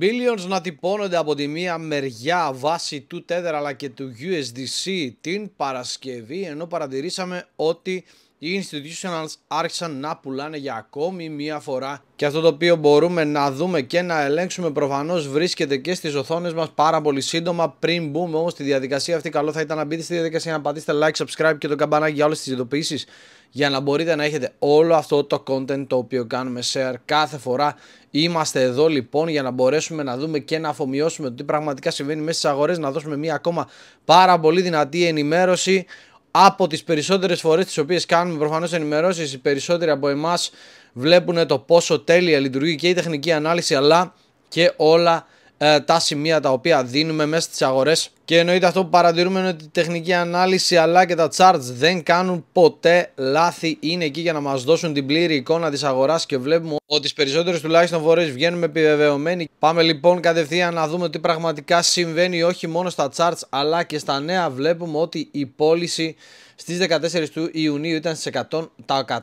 Billions να τυπώνονται από τη μία μεριά βάση του Tether αλλά και του USDC την Παρασκευή ενώ παρατηρήσαμε ότι οι institutionals άρχισαν να πουλάνε για ακόμη μία φορά και αυτό το οποίο μπορούμε να δούμε και να ελέγξουμε προφανώς βρίσκεται και στις οθόνες μας πάρα πολύ σύντομα πριν μπούμε όμως στη διαδικασία αυτή καλό θα ήταν να μπείτε στη διαδικασία να πατήσετε like, subscribe και το καμπανάκι για όλες τις ειδοποιήσεις για να μπορείτε να έχετε όλο αυτό το content το οποίο κάνουμε share κάθε φορά είμαστε εδώ λοιπόν για να μπορέσουμε να δούμε και να αφομοιώσουμε το τι πραγματικά συμβαίνει μέσα στις αγορές να δώσουμε μία ακόμα πάρα πολύ δυνατή ενημέρωση από τις περισσότερες φορές τις οποίες κάνουμε προφανώς ενημερώσεις οι περισσότεροι από εμάς βλέπουν το πόσο τέλεια λειτουργεί και η τεχνική ανάλυση αλλά και όλα ε, τα σημεία τα οποία δίνουμε μέσα στις αγορές και εννοείται αυτό που παρατηρούμε είναι ότι η τεχνική ανάλυση αλλά και τα charts δεν κάνουν ποτέ λάθη είναι εκεί για να μας δώσουν την πλήρη εικόνα της αγοράς και βλέπουμε ότι τις περισσότερες τουλάχιστον φορές βγαίνουμε επιβεβαιωμένοι πάμε λοιπόν κατευθείαν να δούμε τι πραγματικά συμβαίνει όχι μόνο στα charts αλλά και στα νέα βλέπουμε ότι η πώληση στις 14 του Ιουνίου ήταν σε 100, τα 181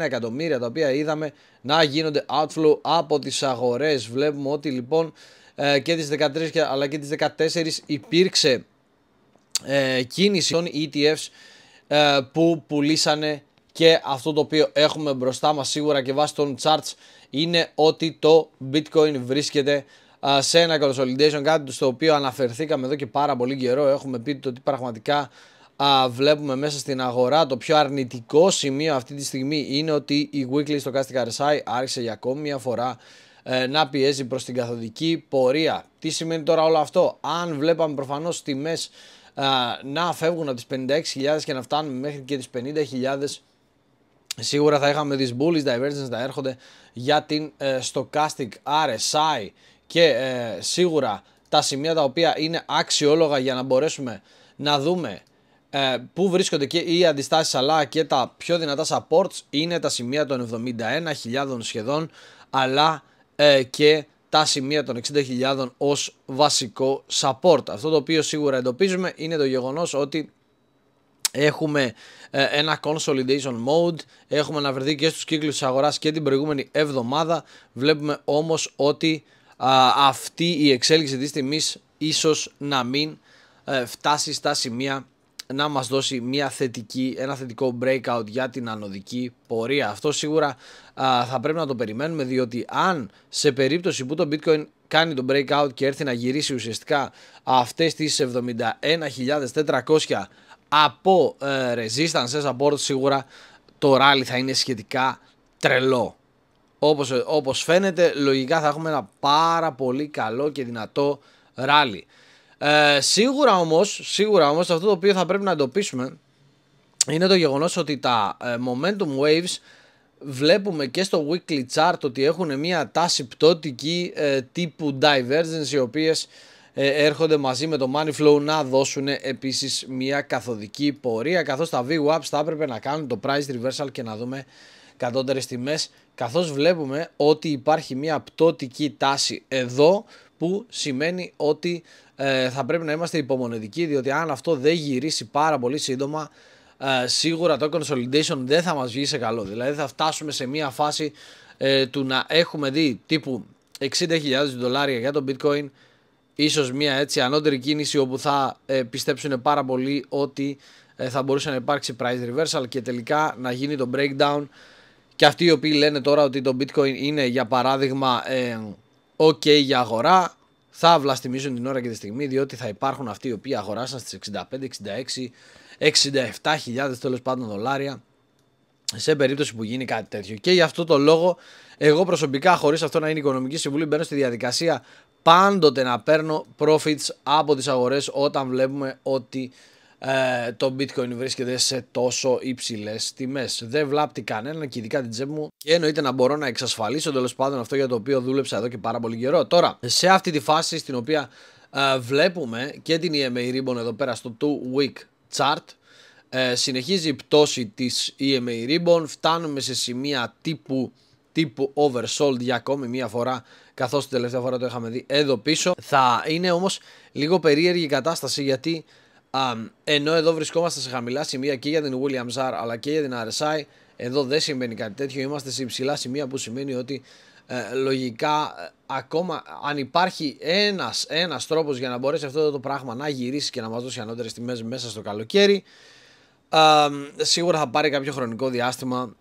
εκατομμύρια τα οποία είδαμε να γίνονται outflow από τις αγορές βλέπουμε ότι λοιπόν ε, και τις 13 αλλά και τις 14 υπήρξε ε, κίνηση των ETFs ε, που πουλήσανε και αυτό το οποίο έχουμε μπροστά μας σίγουρα και βάσει των charts είναι ότι το bitcoin βρίσκεται σε ένα consolidation κάτι στο οποίο αναφερθήκαμε εδώ και πάρα πολύ καιρό έχουμε πει ότι πραγματικά βλέπουμε μέσα στην αγορά το πιο αρνητικό σημείο αυτή τη στιγμή είναι ότι η weekly στο casting RSI άρχισε για ακόμη μια φορά ε, να πιέζει προς την καθοδική πορεία. Τι σημαίνει τώρα όλο αυτό. Αν βλέπαμε προφανώς τιμές να φεύγουν από τις 56.000 και να φτάνουν μέχρι και τις 50.000 Σίγουρα θα είχαμε τις bullish divergence να έρχονται για την ε, stochastic RSI και ε, σίγουρα τα σημεία τα οποία είναι αξιόλογα για να μπορέσουμε να δούμε ε, πού βρίσκονται και οι αντιστάσεις αλλά και τα πιο δυνατά supports είναι τα σημεία των 71.000 σχεδόν αλλά ε, και τα σημεία των 60.000 ως βασικό support. Αυτό το οποίο σίγουρα εντοπίζουμε είναι το γεγονός ότι Έχουμε ε, ένα consolidation mode, έχουμε αναφερθεί και στους κύκλους της αγοράς και την προηγούμενη εβδομάδα. Βλέπουμε όμως ότι αυτή η εξέλιξη της τιμής ίσως να μην ε, φτάσει στα σημεία να μας δώσει μια θετική, ένα θετικό breakout για την ανωδική πορεία. Αυτό σίγουρα θα πρέπει να το περιμένουμε διότι αν σε περίπτωση που το bitcoin κάνει το breakout και έρθει να γυρίσει ουσιαστικά αυτές τις 71.400 από ε, resistance support σίγουρα το rally θα είναι σχετικά τρελό. Όπως, ε, όπως φαίνεται λογικά θα έχουμε ένα πάρα πολύ καλό και δυνατό rally. Ε, σίγουρα όμως, σίγουρα όμως αυτό το οποίο θα πρέπει να εντοπίσουμε είναι το γεγονός ότι τα ε, momentum waves βλέπουμε και στο weekly chart ότι έχουν μια τάση πτωτική ε, τύπου divergence οι οποίες ε, έρχονται μαζί με το money flow να δώσουν επίσης μια καθοδική πορεία Καθώς τα VWAPs θα έπρεπε να κάνουν το price reversal και να δούμε κατώτερες τιμές. καθώς βλέπουμε ότι υπάρχει μια πτωτική τάση εδώ που σημαίνει ότι ε, θα πρέπει να είμαστε υπομονετικοί διότι αν αυτό δεν γυρίσει πάρα πολύ σύντομα ε, σίγουρα το consolidation δεν θα μας βγει σε καλό δηλαδή θα φτάσουμε σε μια φάση ε, του να έχουμε δει τύπου 60.000 δολάρια για το bitcoin ίσως μια έτσι ανώτερη κίνηση όπου θα ε, πιστέψουν πάρα πολύ ότι θα μπορούσε να υπάρξει price reversal και τελικά να γίνει το breakdown και αυτοί οι οποίοι λένε τώρα ότι το bitcoin είναι για παράδειγμα Οκ για αγορά. Θα βλαστημίζουν την ώρα και τη στιγμή διότι θα υπάρχουν αυτοί οι οποίοι αγοράσαν στις 65, 66, 67.000 τέλος πάντων δολάρια σε περίπτωση που γίνει κάτι τέτοιο. Και γι' αυτό το λόγο εγώ προσωπικά χωρίς αυτό να είναι οικονομική συμβουλή μπαίνω στη διαδικασία πάντοτε να παίρνω profits από τις αγορές όταν βλέπουμε ότι ε, το bitcoin βρίσκεται σε τόσο υψηλές τιμές. Δεν βλάπτει κανένα και ειδικά την τσέπη μου. Και εννοείται να μπορώ να εξασφαλίσω τέλος πάντων αυτό για το οποίο δούλεψα εδώ και πάρα πολύ καιρό. Τώρα, σε αυτή τη φάση στην οποία ε, βλέπουμε και την EMA Ribbon εδώ πέρα στο 2 week chart. Ε, συνεχίζει η πτώση της EMA Ribbon, φτάνουμε σε σημεία τύπου τύπου oversold για ακόμη μία φορά καθώς την τελευταία φορά το είχαμε δει εδώ πίσω θα είναι όμως λίγο περίεργη η κατάσταση γιατί Um, ενώ εδώ βρισκόμαστε σε χαμηλά σημεία και για την Williams R αλλά και για την RSI, εδώ δεν σημαίνει κάτι τέτοιο. Είμαστε σε υψηλά σημεία που σημαίνει ότι ε, λογικά ε, ακόμα αν υπάρχει ένας, ένας τρόπος για να μπορέσει αυτό το πράγμα να γυρίσει και να μας δώσει ανώτερες τιμές μέσα στο καλοκαίρι ε, σίγουρα θα πάρει κάποιο χρονικό διάστημα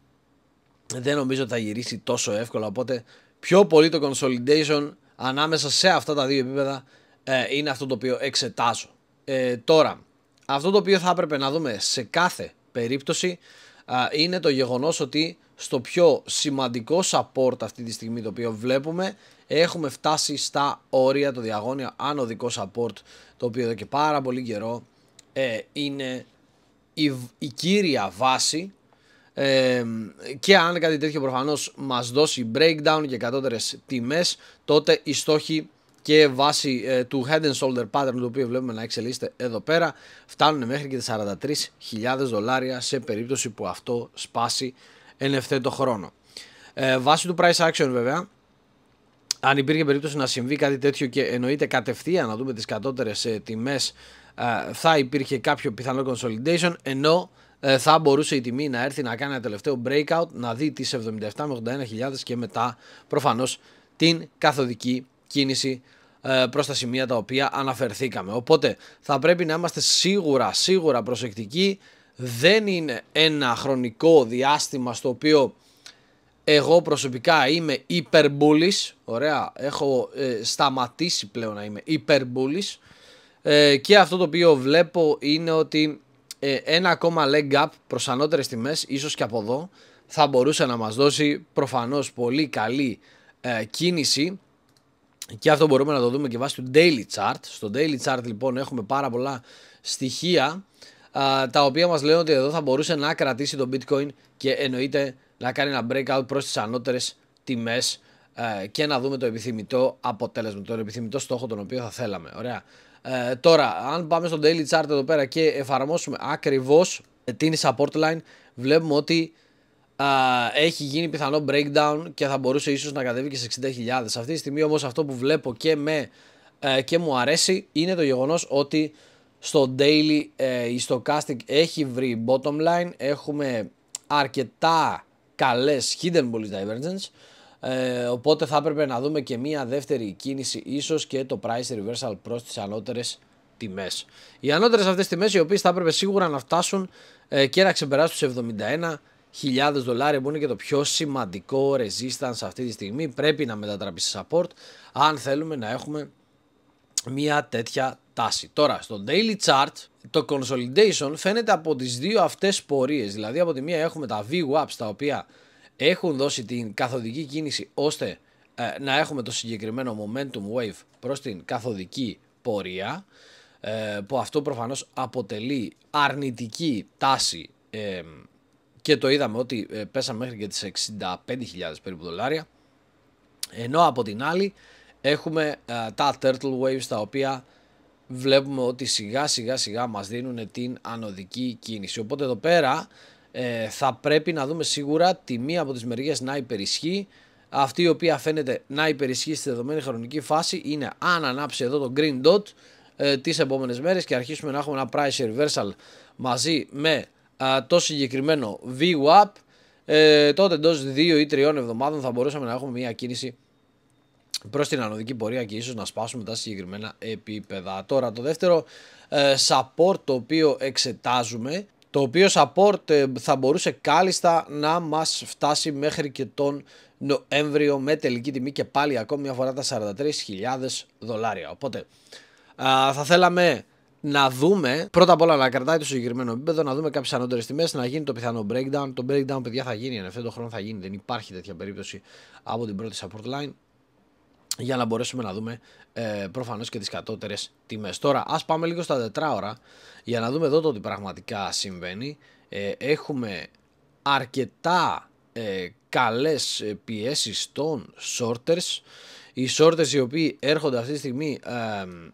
δεν νομίζω ότι θα γυρίσει τόσο εύκολα οπότε πιο πολύ το consolidation ανάμεσα σε αυτά τα δύο επίπεδα ε, είναι αυτό το οποίο εξετάζω ε, τώρα, αυτό το οποίο θα έπρεπε να δούμε σε κάθε περίπτωση α, είναι το γεγονός ότι στο πιο σημαντικό support αυτή τη στιγμή το οποίο βλέπουμε έχουμε φτάσει στα όρια το διαγώνιο ανωδικό support το οποίο εδώ και πάρα πολύ καιρό ε, είναι η, η κύρια βάση ε, και αν κάτι τέτοιο προφανώς μας δώσει breakdown και κατώτερες τιμές τότε οι στόχοι και βάσει του head and shoulder pattern το οποίο βλέπουμε να εξελίσσεται εδώ πέρα φτάνουν μέχρι και 43.000 δολάρια σε περίπτωση που αυτό σπάσει εν ευθέτω χρόνο. Ε, βάσει του price action βέβαια αν υπήρχε περίπτωση να συμβεί κάτι τέτοιο και εννοείται κατευθείαν να δούμε τις κατώτερες ε, τιμές ε, θα υπήρχε κάποιο πιθανό consolidation ενώ ε, θα μπορούσε η τιμή να έρθει να κάνει ένα τελευταίο breakout να δει τις 77 με 81.000 και μετά προφανώς την καθοδική κίνηση ε, προς τα σημεία τα οποία αναφερθήκαμε. Οπότε θα πρέπει να είμαστε σίγουρα, σίγουρα προσεκτικοί. Δεν είναι ένα χρονικό διάστημα στο οποίο εγώ προσωπικά είμαι υπερμπούλης. Ωραία, έχω ε, σταματήσει πλέον να είμαι υπερμπούλης. Ε, και αυτό το οποίο βλέπω είναι ότι ε, ένα ακόμα leg up προς ανώτερες τιμές, ίσως και από εδώ, θα μπορούσε να μας δώσει προφανώς πολύ καλή κίνηση και αυτό μπορούμε να το δούμε και βάσει του daily chart. Στο daily chart λοιπόν έχουμε πάρα πολλά στοιχεία τα οποία μας λένε ότι εδώ θα μπορούσε να κρατήσει το bitcoin και εννοείται να κάνει ένα breakout προς τις ανώτερες τιμές ε, και να δούμε το επιθυμητό αποτέλεσμα, τον επιθυμητό στόχο τον οποίο θα θέλαμε. Ωραία. Ε, τώρα, αν πάμε στο daily chart εδώ πέρα και εφαρμόσουμε ακριβώς την support line, βλέπουμε ότι έχει γίνει πιθανό breakdown και θα μπορούσε ίσως να κατέβει και σε 60.000. Αυτή τη στιγμή όμως αυτό που βλέπω και, με, ε, και μου αρέσει είναι το γεγονός ότι στο daily uh, ε, η stochastic έχει βρει bottom line. Έχουμε αρκετά καλές hidden bullish divergence. Ε, οπότε θα έπρεπε να δούμε και μία δεύτερη κίνηση ίσως και το price reversal προς τις ανώτερες τιμές. Οι ανώτερες αυτές τιμές οι οποίες θα έπρεπε σίγουρα να φτάσουν και να ξεπεράσουν τους 71 1000 δολάρια που είναι και το πιο σημαντικό resistance αυτή τη στιγμή πρέπει να μετατραπεί σε support αν θέλουμε να έχουμε μια τέτοια τάση. Τώρα στο daily chart το consolidation φαίνεται από τις δύο αυτές πορείες δηλαδή από τη μία έχουμε τα VWAPs τα οποία έχουν δώσει την καθοδική κίνηση ώστε ε, να έχουμε το συγκεκριμένο momentum wave προς την καθοδική πορεία ε, που αυτό προφανώς αποτελεί αρνητική τάση ε, και το είδαμε ότι ε, πέσαμε μέχρι και τις 65.000 περίπου δολάρια ενώ από την άλλη έχουμε ε, τα turtle waves τα οποία βλέπουμε ότι σιγά σιγά σιγά μας δίνουν την ανωδική κίνηση οπότε εδώ πέρα ε, θα πρέπει να δούμε σίγουρα τη μία από τις μεριές να υπερισχύει αυτή η οποία φαίνεται να υπερισχύει στη δεδομένη χρονική φάση είναι αν ανάψει εδώ το green dot τις επόμενες μέρες και αρχίσουμε να έχουμε ένα price reversal μαζί με α, το συγκεκριμένο VWAP, ε, τότε εντός 2 ή 3 εβδομάδων θα μπορούσαμε να έχουμε μια κίνηση προς την ανωδική πορεία και ίσως να σπάσουμε τα συγκεκριμένα επίπεδα. Τώρα το δεύτερο ε, support το οποίο εξετάζουμε, το οποίο support ε, θα μπορούσε κάλλιστα να μας φτάσει μέχρι και τον Νοέμβριο με τελική τιμή και πάλι ακόμη μια φορά τα 43.000 δολάρια. Οπότε θα θέλαμε να δούμε πρώτα απ' όλα να κρατάει το συγκεκριμένο επίπεδο, να δούμε κάποιες ανώτερες τιμές, να γίνει το πιθανό breakdown. Το breakdown, παιδιά, θα γίνει εν το χρόνο, θα γίνει. Δεν υπάρχει τέτοια περίπτωση από την πρώτη support line για να μπορέσουμε να δούμε ε, προφανώς και τις κατώτερες τιμές. Τώρα ας πάμε λίγο στα τετράωρα για να δούμε εδώ το ότι πραγματικά συμβαίνει. Ε, έχουμε αρκετά ε, καλές ε, πιέσεις των shorters οι shorters οι οποίοι έρχονται αυτή τη στιγμή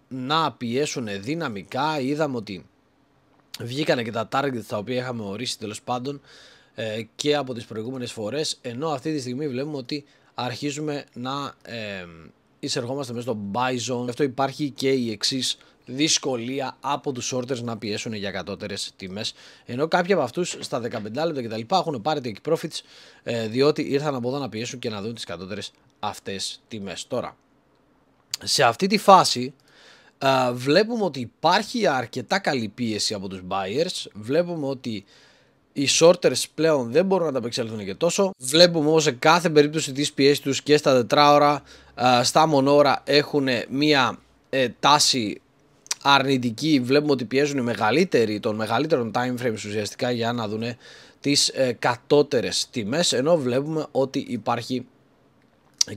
να πιέσουν δυναμικά είδαμε ότι βγήκανε και τα targets τα οποία είχαμε ορίσει τέλος πάντων ε, και από τις προηγούμενες φορές ενώ αυτή τη στιγμή βλέπουμε ότι αρχίζουμε να ε, εισερχόμαστε μέσα στο buy zone αυτό υπάρχει και η εξής δυσκολία από τους shorters να πιέσουν για κατώτερες τιμές. Ενώ κάποιοι από αυτούς στα 15 λεπτά κτλ. έχουν πάρει take profits ε, διότι ήρθαν από εδώ να πιέσουν και να δουν τις κατώτερες αυτές τιμές. Τώρα, σε αυτή τη φάση. Ε, βλέπουμε ότι υπάρχει αρκετά καλή πίεση από τους buyers Βλέπουμε ότι οι shorters πλέον δεν μπορούν να τα απεξέλθουν και τόσο. Βλέπουμε όμως σε κάθε περίπτωση της πιέσης τους και στα τετράωρα, ε, στα μονόρα έχουν μία τάση αρνητική. Βλέπουμε ότι πιέζουν οι μεγαλύτεροι των μεγαλύτερων time frames ουσιαστικά για να δουν τις ε, κατώτερες τιμές ενώ βλέπουμε ότι υπάρχει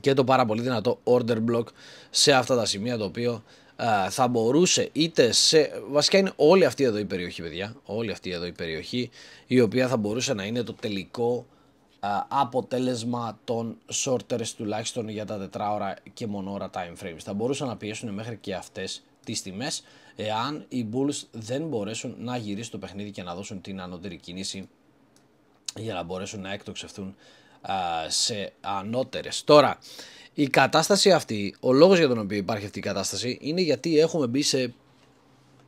και το πάρα πολύ δυνατό order block σε αυτά τα σημεία το οποίο ε, θα μπορούσε είτε σε... βασικά είναι όλη αυτή εδώ η περιοχή παιδιά όλη αυτή εδώ η περιοχή η οποία θα μπορούσε να είναι το τελικό ε, αποτέλεσμα των shorters τουλάχιστον για τα τετράωρα και μονόρα time frames θα μπορούσαν να πιέσουν μέχρι και αυτές τις τιμές εάν οι Bulls δεν μπορέσουν να γυρίσουν το παιχνίδι και να δώσουν την ανώτερη κίνηση για να μπορέσουν να εκτοξευθούν σε ανώτερες. Τώρα, η κατάσταση αυτή, ο λόγος για τον οποίο υπάρχει αυτή η κατάσταση είναι γιατί έχουμε μπει σε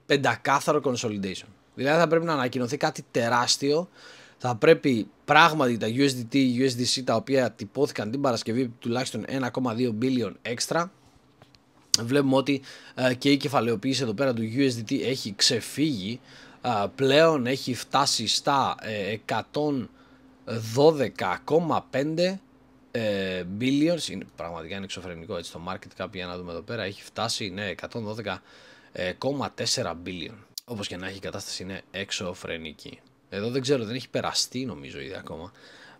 πεντακάθαρο consolidation. Δηλαδή θα πρέπει να ανακοινωθεί κάτι τεράστιο, θα πρέπει πράγματι τα USDT, USDC τα οποία τυπώθηκαν την Παρασκευή τουλάχιστον 1,2 billion έξτρα βλέπουμε ότι ε, και η κεφαλαιοποίηση εδώ πέρα του USDT έχει ξεφύγει πλέον έχει φτάσει στα 112,5 ε, ε, billions είναι πραγματικά είναι εξωφρενικό έτσι το market cap για να δούμε εδώ πέρα έχει φτάσει ναι 112,4 billion όπως και να έχει η κατάσταση είναι εξωφρενική εδώ δεν ξέρω δεν έχει περαστεί νομίζω ήδη ακόμα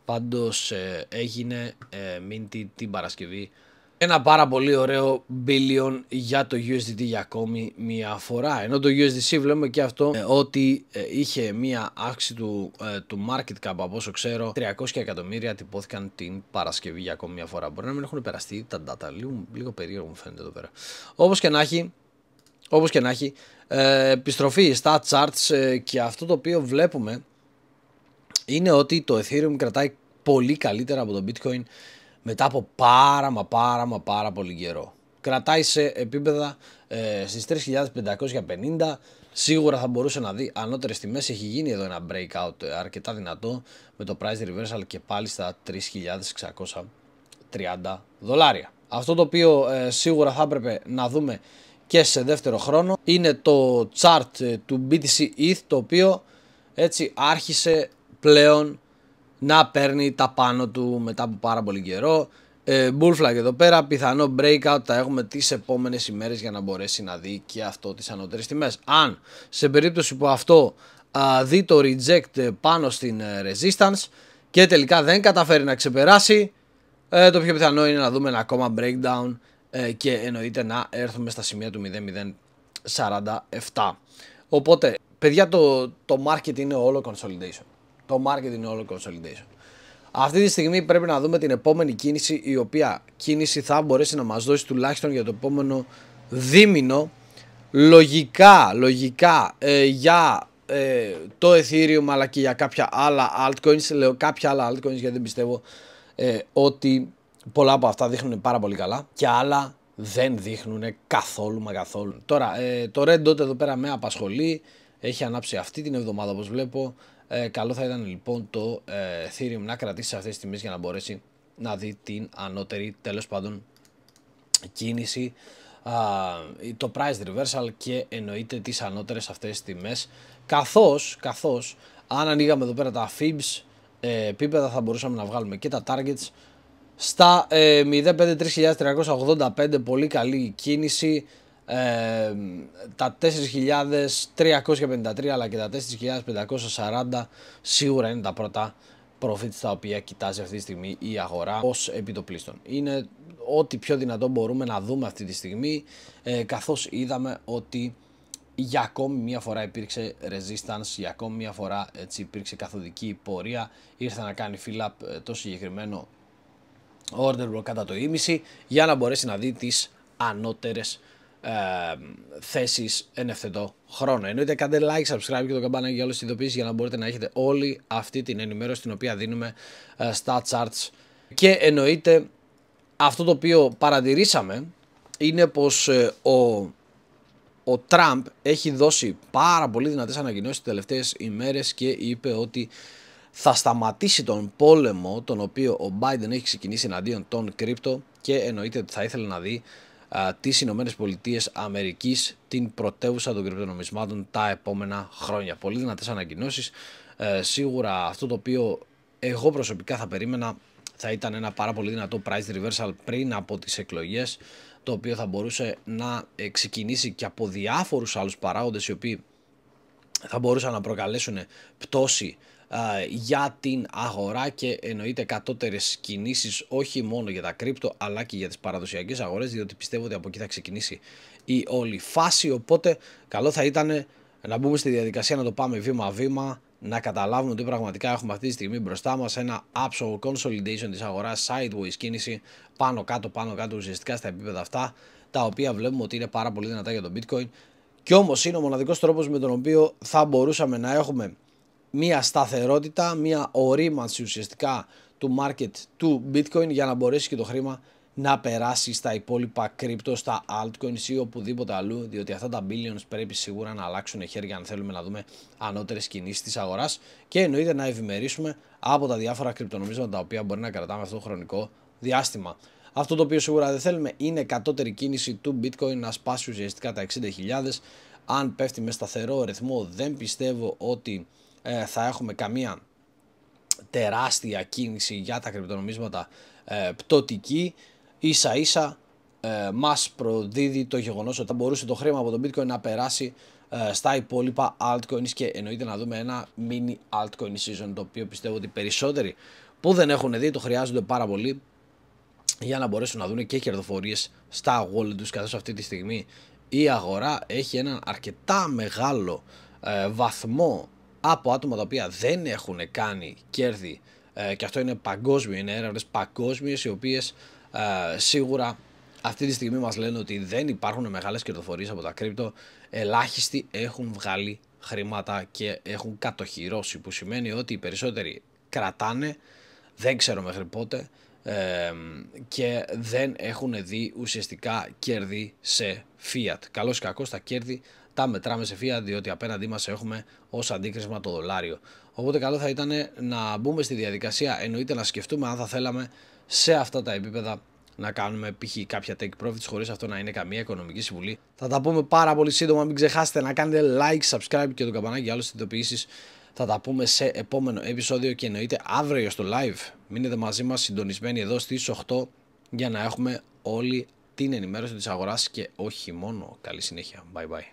πάντως έγινε minted την Παρασκευή ένα πάρα πολύ ωραίο billion για το USDT για ακόμη μία φορά. Ενώ το USDC βλέπουμε και αυτό ε, ότι ε, είχε μία αύξηση του, ε, του market cap από όσο ξέρω. 300 εκατομμύρια τυπώθηκαν την Παρασκευή για ακόμη μία φορά. Μπορεί να μην έχουν περαστεί τα data. Λίγο, λίγο περίεργο μου φαίνεται εδώ πέρα. Όπως και να έχει, όπως και να έχει επιστροφή στα charts και αυτό το οποίο βλέπουμε είναι ότι το Ethereum κρατάει πολύ καλύτερα από το Bitcoin μετά από πάρα μα πάρα μα πάρα πολύ καιρό. Κρατάει σε επίπεδα ε, στις 3.550, σίγουρα θα μπορούσε να δει ανώτερες τιμές, έχει γίνει εδώ ένα breakout ε, αρκετά δυνατό με το price reversal και πάλι στα 3.630 δολάρια. Αυτό το οποίο ε, σίγουρα θα έπρεπε να δούμε και σε δεύτερο χρόνο είναι το chart ε, του BTC ETH το οποίο έτσι άρχισε πλέον να παίρνει τα πάνω του μετά από πάρα πολύ καιρό. Ε, Bullflag εδώ πέρα, πιθανό breakout θα έχουμε τις επόμενες ημέρες για να μπορέσει να δει και αυτό τις ανώτερες τιμές. Αν σε περίπτωση που αυτό α, δει το reject πάνω στην ε, resistance και τελικά δεν καταφέρει να ξεπεράσει, ε, το πιο πιθανό είναι να δούμε ένα ακόμα breakdown ε, και εννοείται να έρθουμε στα σημεία του 0047. Οπότε, παιδιά, το, το market είναι όλο consolidation. Το marketing όλο consolidation. Αυτή τη στιγμή πρέπει να δούμε την επόμενη κίνηση η οποία κίνηση θα μπορέσει να μας δώσει τουλάχιστον για το επόμενο δίμηνο λογικά, λογικά ε, για ε, το Ethereum αλλά και για κάποια άλλα altcoins λέω κάποια άλλα altcoins γιατί δεν πιστεύω ε, ότι πολλά από αυτά δείχνουν πάρα πολύ καλά και άλλα δεν δείχνουν καθόλου μα καθόλου τώρα ε, το Red Dot εδώ πέρα με απασχολεί έχει ανάψει αυτή την εβδομάδα όπως βλέπω ε, καλό θα ήταν λοιπόν το ε, Ethereum να κρατήσει αυτές τις τιμές για να μπορέσει να δει την ανώτερη τέλος πάντων κίνηση το price reversal και εννοείται τις ανώτερες αυτές τις τιμές καθώς, καθώς αν ανοίγαμε εδώ πέρα τα fibs ε, θα μπορούσαμε να βγάλουμε και τα targets στα 053.385 ε, πολύ καλή κίνηση τα 4.353 αλλά και τα 4.540 σίγουρα είναι τα πρώτα profits τα οποία κοιτάζει αυτή τη στιγμή η αγορά ως επιτοπλίστων. Είναι ό,τι πιο δυνατό μπορούμε να δούμε αυτή τη στιγμή ε, καθώς είδαμε ότι για ακόμη μια φορά υπήρξε resistance, για ακόμη μια φορά έτσι, υπήρξε καθοδική πορεία, ήρθε να κάνει fill up ε, το συγκεκριμένο order block κατά το ίμιση για να μπορέσει να δει τις ανώτερες θέσεις εν ευθετό χρόνο. Εννοείται κάντε like, subscribe και το καμπανάκι για όλες τις ειδοποιήσει για να μπορείτε να έχετε όλη αυτή την ενημέρωση την οποία δίνουμε ε, στα charts. Και εννοείται αυτό το οποίο παρατηρήσαμε είναι πως ε, ο, ο Τραμπ έχει δώσει πάρα πολύ δυνατές ανακοινώσεις τις τελευταίες ημέρες και είπε ότι θα σταματήσει τον πόλεμο τον οποίο ο Biden έχει ξεκινήσει εναντίον των κρύπτο και εννοείται ότι θα ήθελε να δει τις Ηνωμένες Πολιτείες Αμερικής, την πρωτεύουσα των κρυπτονομισμάτων τα επόμενα χρόνια. Πολύ δυνατές ανακοινώσεις. Ε, σίγουρα αυτό το οποίο εγώ προσωπικά θα περίμενα θα ήταν ένα πάρα πολύ δυνατό price reversal πριν από τις εκλογές το οποίο θα μπορούσε να ε, ξεκινήσει και από διάφορους άλλους παράγοντες οι οποίοι θα μπορούσαν να προκαλέσουν πτώση για την αγορά και εννοείται κατώτερες κινήσεις όχι μόνο για τα κρύπτο αλλά και για τις παραδοσιακές αγορές διότι πιστεύω ότι από εκεί θα ξεκινήσει η όλη φάση οπότε καλό θα ήταν να μπούμε στη διαδικασία να το πάμε βήμα-βήμα να καταλάβουμε ότι πραγματικά έχουμε αυτή τη στιγμή μπροστά μας ένα absolute consolidation της αγοράς sideways κίνηση πάνω κάτω πάνω κάτω ουσιαστικά στα επίπεδα αυτά τα οποία βλέπουμε ότι είναι πάρα πολύ δυνατά για το bitcoin και όμως είναι ο μοναδικός τρόπος με τον οποίο θα μπορούσαμε να έχουμε μία σταθερότητα, μία ορίμανση ουσιαστικά του market του bitcoin για να μπορέσει και το χρήμα να περάσει στα υπόλοιπα κρυπτο, στα altcoins ή οπουδήποτε αλλού, διότι αυτά τα billions πρέπει σίγουρα να αλλάξουν χέρια αν θέλουμε να δούμε ανώτερες κινήσεις της αγοράς και εννοείται να ευημερίσουμε από τα διάφορα κρυπτονομίσματα τα οποία μπορεί να κρατάμε αυτό το χρονικό διάστημα. Αυτό το οποίο σίγουρα δεν θέλουμε είναι κατώτερη κίνηση του bitcoin να σπάσει ουσιαστικά τα 60.000. Αν πέφτει με σταθερό ρυθμό δεν πιστεύω ότι ε, θα έχουμε καμία τεράστια κίνηση για τα κρυπτονομίσματα ε, πτωτική ίσα ίσα ε, μας προδίδει το γεγονός ότι θα μπορούσε το χρήμα από το bitcoin να περάσει ε, στα υπόλοιπα altcoins και εννοείται να δούμε ένα mini altcoin season το οποίο πιστεύω ότι περισσότεροι που δεν έχουν δει το χρειάζονται πάρα πολύ για να μπορέσουν να δουν και κερδοφορίες στα wallet τους καθώς αυτή τη στιγμή η αγορά έχει έναν αρκετά μεγάλο ε, βαθμό από άτομα τα οποία δεν έχουν κάνει κέρδη ε, και αυτό είναι παγκόσμιο, είναι έρευνες παγκόσμιες οι οποίες ε, σίγουρα αυτή τη στιγμή μας λένε ότι δεν υπάρχουν μεγάλες κερδοφορίες από τα κρύπτο, ελάχιστοι έχουν βγάλει χρήματα και έχουν κατοχυρώσει που σημαίνει ότι οι περισσότεροι κρατάνε, δεν ξέρω μέχρι πότε ε, και δεν έχουν δει ουσιαστικά κέρδη σε fiat. Καλώς ή κακώς τα κέρδη τα μετράμε σε φία διότι απέναντί μας έχουμε ως αντίκρισμα το δολάριο. Οπότε καλό θα ήταν να μπούμε στη διαδικασία, εννοείται να σκεφτούμε αν θα θέλαμε σε αυτά τα επίπεδα να κάνουμε π.χ. κάποια take profits χωρίς αυτό να είναι καμία οικονομική συμβουλή. Θα τα πούμε πάρα πολύ σύντομα, μην ξεχάσετε να κάνετε like, subscribe και το καμπανάκι για άλλες ειδοποιήσεις. Θα τα πούμε σε επόμενο επεισόδιο και εννοείται αύριο στο live. Μείνετε μαζί μας συντονισμένοι εδώ στις 8 για να έχουμε όλη την ενημέρωση της αγοράς και όχι μόνο. Καλή συνέχεια. Bye bye.